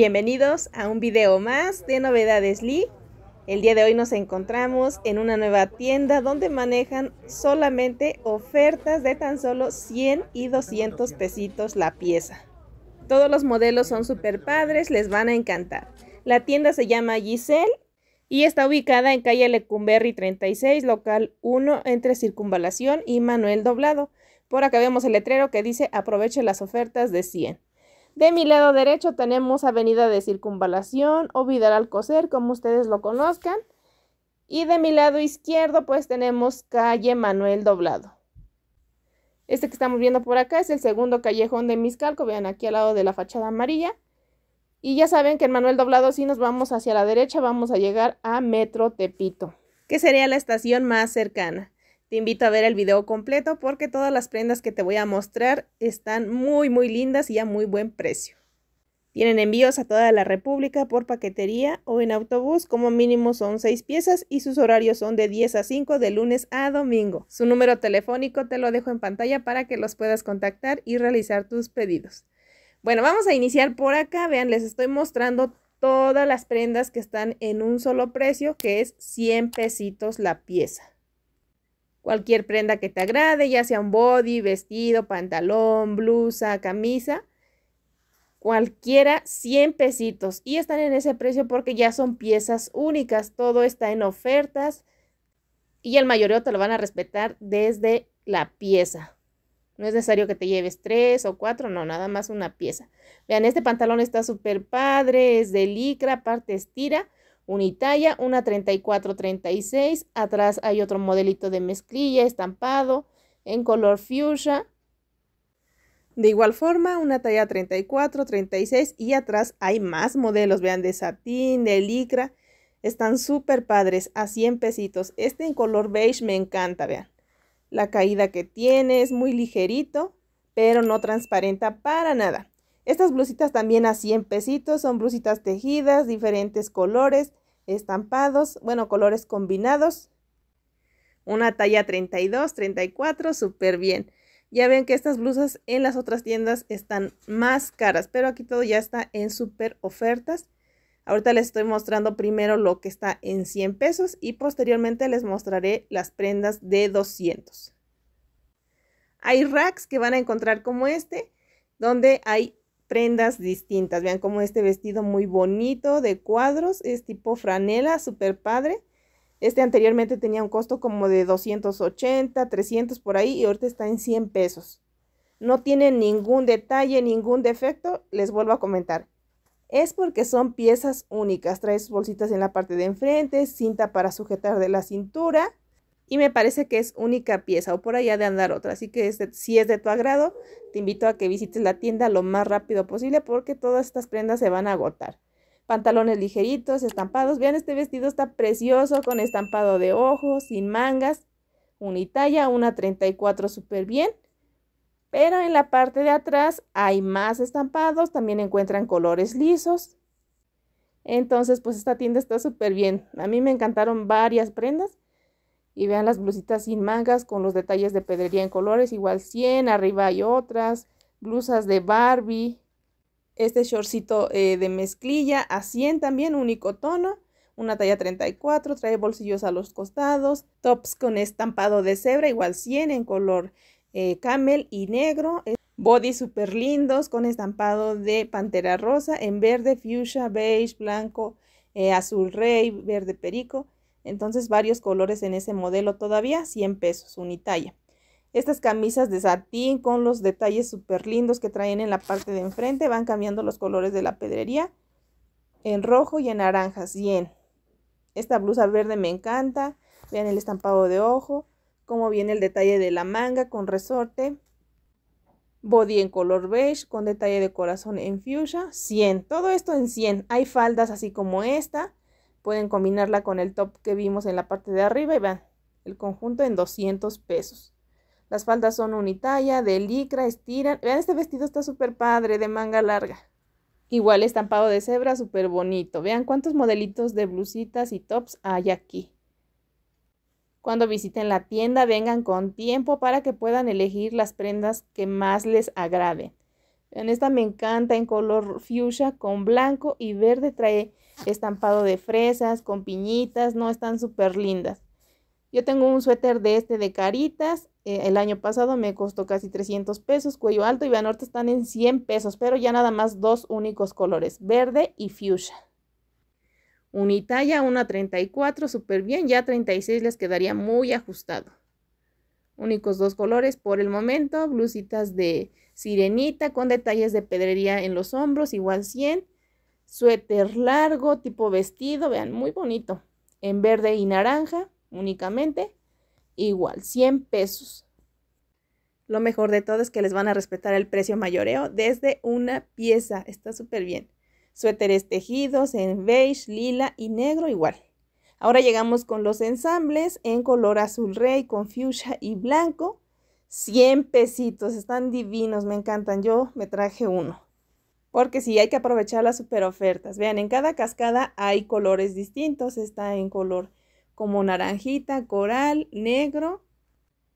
Bienvenidos a un video más de Novedades Lee. El día de hoy nos encontramos en una nueva tienda donde manejan solamente ofertas de tan solo 100 y 200 pesitos la pieza. Todos los modelos son super padres, les van a encantar. La tienda se llama Giselle y está ubicada en calle Lecumberri 36, local 1, entre Circunvalación y Manuel Doblado. Por acá vemos el letrero que dice aproveche las ofertas de 100. De mi lado derecho tenemos Avenida de Circunvalación o Vidal Alcocer, como ustedes lo conozcan. Y de mi lado izquierdo pues tenemos calle Manuel Doblado. Este que estamos viendo por acá es el segundo callejón de Miscalco, vean aquí al lado de la fachada amarilla. Y ya saben que en Manuel Doblado si nos vamos hacia la derecha vamos a llegar a Metro Tepito, que sería la estación más cercana. Te invito a ver el video completo porque todas las prendas que te voy a mostrar están muy muy lindas y a muy buen precio. Tienen envíos a toda la República por paquetería o en autobús, como mínimo son 6 piezas y sus horarios son de 10 a 5 de lunes a domingo. Su número telefónico te lo dejo en pantalla para que los puedas contactar y realizar tus pedidos. Bueno, vamos a iniciar por acá. Vean, les estoy mostrando todas las prendas que están en un solo precio, que es 100 pesitos la pieza cualquier prenda que te agrade, ya sea un body, vestido, pantalón, blusa, camisa, cualquiera 100 pesitos y están en ese precio porque ya son piezas únicas, todo está en ofertas y el mayoreo te lo van a respetar desde la pieza. No es necesario que te lleves tres o cuatro, no, nada más una pieza. Vean, este pantalón está súper padre, es de licra, parte estira una una 34-36. Atrás hay otro modelito de mezclilla estampado en color fuchsia. De igual forma, una talla 34, 36 y atrás hay más modelos, vean, de satín, de licra. Están súper padres, a 100 pesitos. Este en color beige me encanta, vean. La caída que tiene es muy ligerito, pero no transparenta para nada. Estas blusitas también a 100 pesitos, son blusitas tejidas, diferentes colores estampados, bueno, colores combinados. Una talla 32, 34, súper bien. Ya ven que estas blusas en las otras tiendas están más caras, pero aquí todo ya está en súper ofertas. Ahorita les estoy mostrando primero lo que está en 100 pesos y posteriormente les mostraré las prendas de 200. Hay racks que van a encontrar como este, donde hay prendas distintas. Vean como este vestido muy bonito de cuadros, es tipo franela, súper padre. Este anteriormente tenía un costo como de 280, 300 por ahí y ahorita está en 100 pesos. No tiene ningún detalle, ningún defecto, les vuelvo a comentar. Es porque son piezas únicas, trae sus bolsitas en la parte de enfrente, cinta para sujetar de la cintura y me parece que es única pieza o por allá de andar otra. Así que si es de tu agrado, te invito a que visites la tienda lo más rápido posible porque todas estas prendas se van a agotar. Pantalones ligeritos, estampados. Vean, este vestido está precioso con estampado de ojos, sin mangas, talla, una 34 súper bien. Pero en la parte de atrás hay más estampados, también encuentran colores lisos. Entonces, pues esta tienda está súper bien. A mí me encantaron varias prendas y vean las blusitas sin mangas con los detalles de pedrería en colores, igual 100, arriba hay otras, blusas de Barbie, este shortcito eh, de mezclilla a 100 también, único tono, una talla 34, trae bolsillos a los costados, tops con estampado de cebra, igual 100 en color eh, camel y negro, body super lindos con estampado de pantera rosa en verde, fuchsia, beige, blanco, eh, azul rey, verde perico, entonces varios colores en ese modelo todavía, 100 pesos, unitalla. Estas camisas de satín con los detalles súper lindos que traen en la parte de enfrente, van cambiando los colores de la pedrería en rojo y en naranja, 100. Esta blusa verde me encanta, vean el estampado de ojo, cómo viene el detalle de la manga con resorte. Body en color beige con detalle de corazón en fuchsia, 100. Todo esto en 100. Hay faldas así como esta, pueden combinarla con el top que vimos en la parte de arriba y vean, el conjunto en 200 pesos. Las faldas son unitalla, de licra, estiran. Vean, este vestido está súper padre, de manga larga. Igual estampado de cebra, súper bonito. Vean cuántos modelitos de blusitas y tops hay aquí. Cuando visiten la tienda, vengan con tiempo para que puedan elegir las prendas que más les agrade Vean, esta me encanta en color fuchsia con blanco y verde. Trae estampado de fresas, con piñitas, no, están súper lindas. Yo tengo un suéter de este de caritas, eh, el año pasado me costó casi 300 pesos, cuello alto y Banorte están en 100 pesos, pero ya nada más dos únicos colores, verde y fuchsia. una 34, súper bien, ya 36 les quedaría muy ajustado. Únicos dos colores por el momento, blusitas de sirenita con detalles de pedrería en los hombros, igual 100 Suéter largo, tipo vestido, vean, muy bonito. En verde y naranja únicamente, igual, 100 pesos. Lo mejor de todo es que les van a respetar el precio mayoreo desde una pieza, está súper bien. Suéteres tejidos en beige, lila y negro igual. Ahora llegamos con los ensambles en color azul rey, con fuchsia y blanco. 100 pesitos, están divinos, me encantan. Yo me traje uno porque sí hay que aprovechar las super ofertas. Vean, en cada cascada hay colores distintos, está en color como naranjita, coral, negro.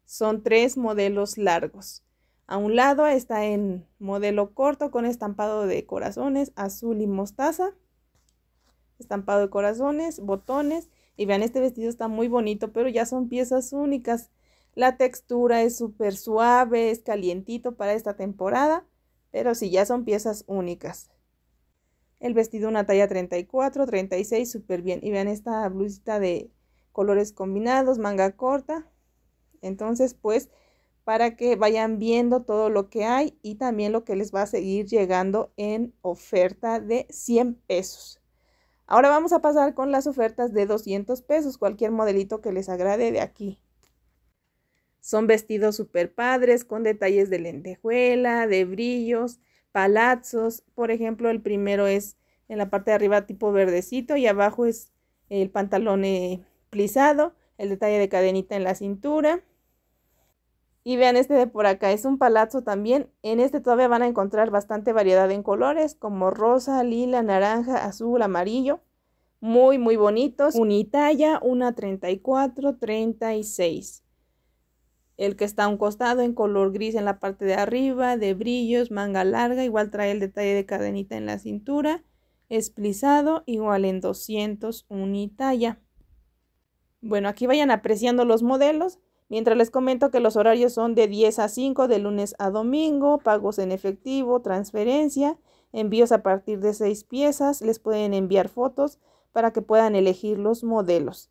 Son tres modelos largos. A un lado está en modelo corto con estampado de corazones, azul y mostaza. Estampado de corazones, botones. Y vean, este vestido está muy bonito, pero ya son piezas únicas. La textura es súper suave, es calientito para esta temporada pero si ya son piezas únicas. El vestido una talla 34, 36, súper bien. Y vean esta blusita de colores combinados, manga corta. Entonces, pues, para que vayan viendo todo lo que hay y también lo que les va a seguir llegando en oferta de 100 pesos. Ahora vamos a pasar con las ofertas de 200 pesos, cualquier modelito que les agrade de aquí. Son vestidos súper padres con detalles de lentejuela, de brillos, palazos, Por ejemplo, el primero es en la parte de arriba tipo verdecito y abajo es el pantalón eh, plisado, el detalle de cadenita en la cintura. Y vean este de por acá, es un palazzo también. En este todavía van a encontrar bastante variedad en colores como rosa, lila, naranja, azul, amarillo. Muy, muy bonitos. Unitalla, una 34, 36 el que está a un costado en color gris en la parte de arriba, de brillos, manga larga, igual trae el detalle de cadenita en la cintura, esplizado, igual en 200 talla. Bueno, aquí vayan apreciando los modelos. Mientras les comento que los horarios son de 10 a 5 de lunes a domingo, pagos en efectivo, transferencia, envíos a partir de 6 piezas, les pueden enviar fotos para que puedan elegir los modelos.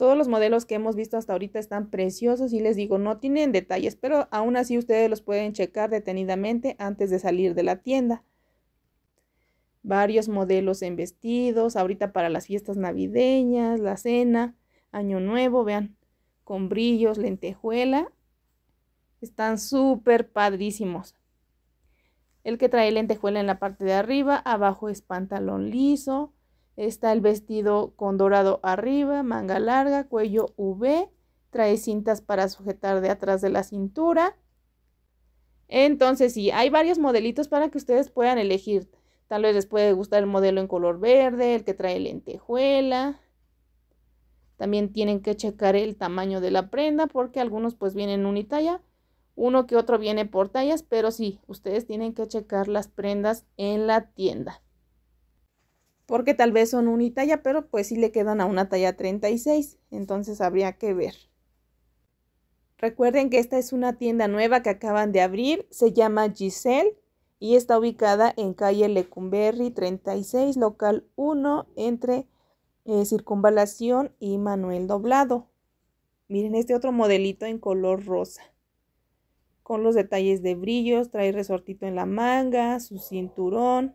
Todos los modelos que hemos visto hasta ahorita están preciosos y les digo, no tienen detalles, pero aún así ustedes los pueden checar detenidamente antes de salir de la tienda. Varios modelos en vestidos, ahorita para las fiestas navideñas, la cena, año nuevo, vean, con brillos, lentejuela. Están súper padrísimos. El que trae lentejuela en la parte de arriba, abajo es pantalón liso, Está el vestido con dorado arriba, manga larga, cuello V, trae cintas para sujetar de atrás de la cintura. Entonces sí, hay varios modelitos para que ustedes puedan elegir. Tal vez les puede gustar el modelo en color verde, el que trae lentejuela. También tienen que checar el tamaño de la prenda porque algunos pues vienen unitalla, uno que otro viene por tallas, pero sí, ustedes tienen que checar las prendas en la tienda porque tal vez son talla, pero pues sí le quedan a una talla 36, entonces habría que ver. Recuerden que esta es una tienda nueva que acaban de abrir, se llama Giselle y está ubicada en calle Lecumberri 36, local 1, entre eh, Circunvalación y Manuel Doblado. Miren este otro modelito en color rosa, con los detalles de brillos, trae resortito en la manga, su cinturón,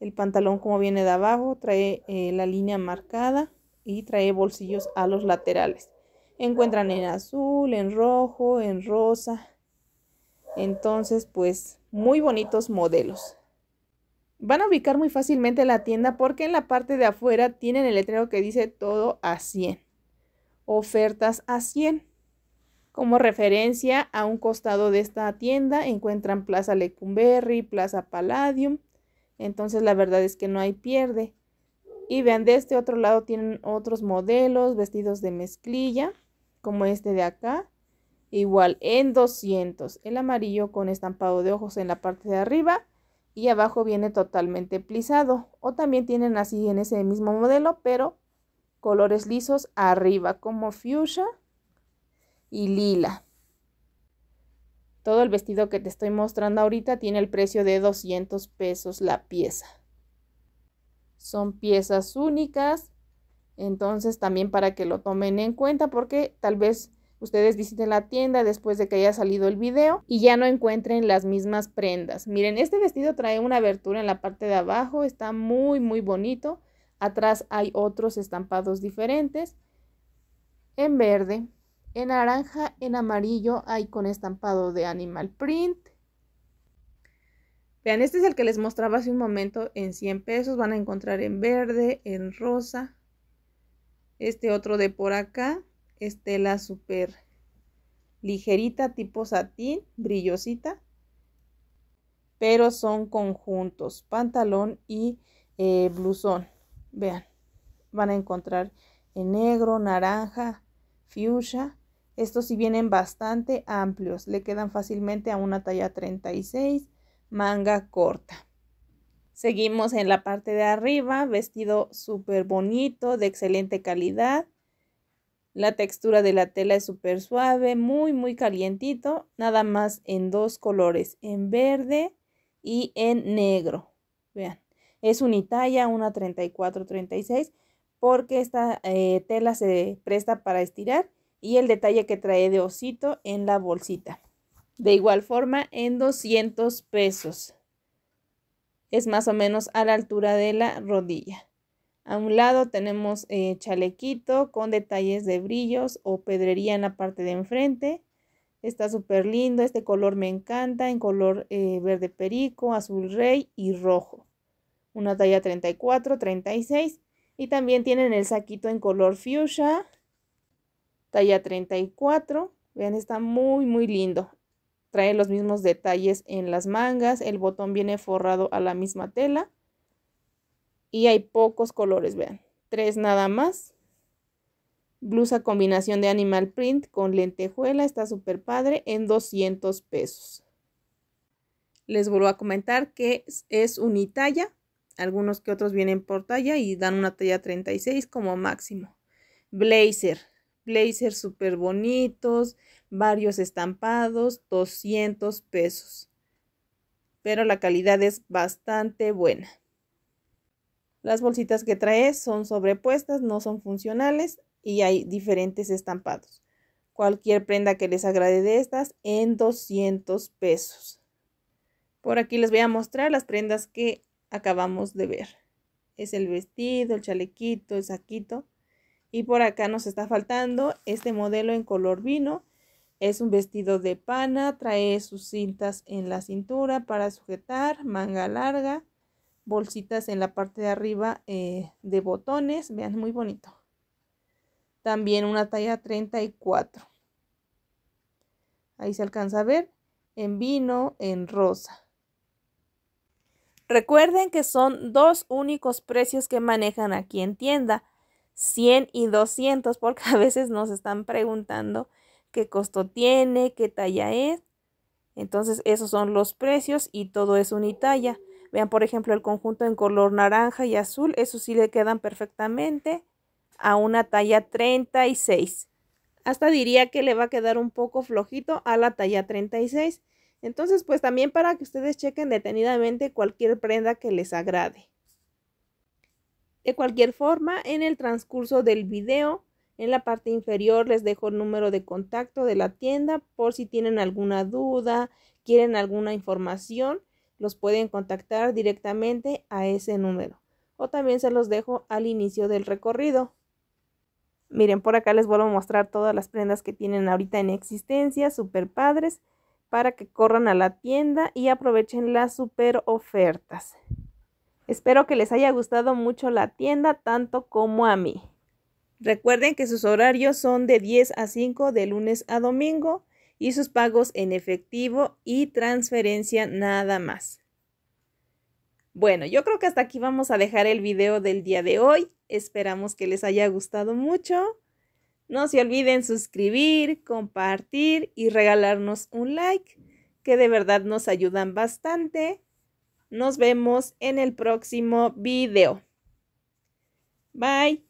el pantalón como viene de abajo trae eh, la línea marcada y trae bolsillos a los laterales. Encuentran en azul, en rojo, en rosa. Entonces, pues muy bonitos modelos. Van a ubicar muy fácilmente la tienda porque en la parte de afuera tienen el letrero que dice todo a 100. Ofertas a 100. Como referencia, a un costado de esta tienda encuentran Plaza Lecumberri, Plaza Palladium, entonces la verdad es que no hay pierde. Y vean, de este otro lado tienen otros modelos vestidos de mezclilla, como este de acá. Igual, en 200. El amarillo con estampado de ojos en la parte de arriba y abajo viene totalmente plisado. O también tienen así en ese mismo modelo, pero colores lisos arriba, como fuchsia y lila. Todo el vestido que te estoy mostrando ahorita tiene el precio de 200 pesos la pieza. Son piezas únicas, entonces también para que lo tomen en cuenta porque tal vez ustedes visiten la tienda después de que haya salido el video y ya no encuentren las mismas prendas. Miren, este vestido trae una abertura en la parte de abajo, está muy muy bonito. Atrás hay otros estampados diferentes en verde. En naranja, en amarillo hay con estampado de animal print. Vean, este es el que les mostraba hace un momento en 100 pesos. Van a encontrar en verde, en rosa. Este otro de por acá. Estela super ligerita, tipo satín, brillosita. Pero son conjuntos, pantalón y eh, blusón. Vean, van a encontrar en negro, naranja, fuchsia estos si vienen bastante amplios, le quedan fácilmente a una talla 36, manga corta. Seguimos en la parte de arriba, vestido súper bonito, de excelente calidad. La textura de la tela es súper suave, muy muy calientito, nada más en dos colores, en verde y en negro. Vean, es unitalla, una 34-36, porque esta eh, tela se presta para estirar y el detalle que trae de osito en la bolsita. De igual forma, en 200 pesos. Es más o menos a la altura de la rodilla. A un lado tenemos eh, chalequito con detalles de brillos o pedrería en la parte de enfrente. Está súper lindo, este color me encanta, en color eh, verde perico, azul rey y rojo. Una talla 34, 36. Y también tienen el saquito en color fuchsia talla 34. Vean, está muy, muy lindo. Trae los mismos detalles en las mangas. El botón viene forrado a la misma tela. Y hay pocos colores, vean. Tres nada más. Blusa combinación de animal print con lentejuela. Está súper padre en 200 pesos. Les vuelvo a comentar que es, unitalla. Algunos que otros vienen por talla y dan una talla 36 como máximo. Blazer blazers súper bonitos, varios estampados, 200 pesos. Pero la calidad es bastante buena. Las bolsitas que trae son sobrepuestas, no son funcionales y hay diferentes estampados. Cualquier prenda que les agrade de estas en 200 pesos. Por aquí les voy a mostrar las prendas que acabamos de ver. Es el vestido, el chalequito, el saquito y por acá nos está faltando este modelo en color vino. Es un vestido de pana, trae sus cintas en la cintura para sujetar, manga larga, bolsitas en la parte de arriba eh, de botones. Vean, muy bonito. También una talla 34. Ahí se alcanza a ver en vino, en rosa. Recuerden que son dos únicos precios que manejan aquí en tienda. 100 y 200 porque a veces nos están preguntando qué costo tiene, qué talla es. Entonces esos son los precios y todo es unitalla. Vean por ejemplo el conjunto en color naranja y azul, eso sí le quedan perfectamente a una talla 36. Hasta diría que le va a quedar un poco flojito a la talla 36. Entonces pues también para que ustedes chequen detenidamente cualquier prenda que les agrade. De cualquier forma, en el transcurso del video, en la parte inferior les dejo el número de contacto de la tienda por si tienen alguna duda, quieren alguna información, los pueden contactar directamente a ese número. O también se los dejo al inicio del recorrido. Miren, por acá les vuelvo a mostrar todas las prendas que tienen ahorita en existencia, super padres, para que corran a la tienda y aprovechen las super ofertas. Espero que les haya gustado mucho la tienda, tanto como a mí. Recuerden que sus horarios son de 10 a 5 de lunes a domingo y sus pagos en efectivo y transferencia nada más. Bueno, yo creo que hasta aquí vamos a dejar el video del día de hoy. Esperamos que les haya gustado mucho. No se olviden suscribir, compartir y regalarnos un like, que de verdad nos ayudan bastante. Nos vemos en el próximo video. Bye.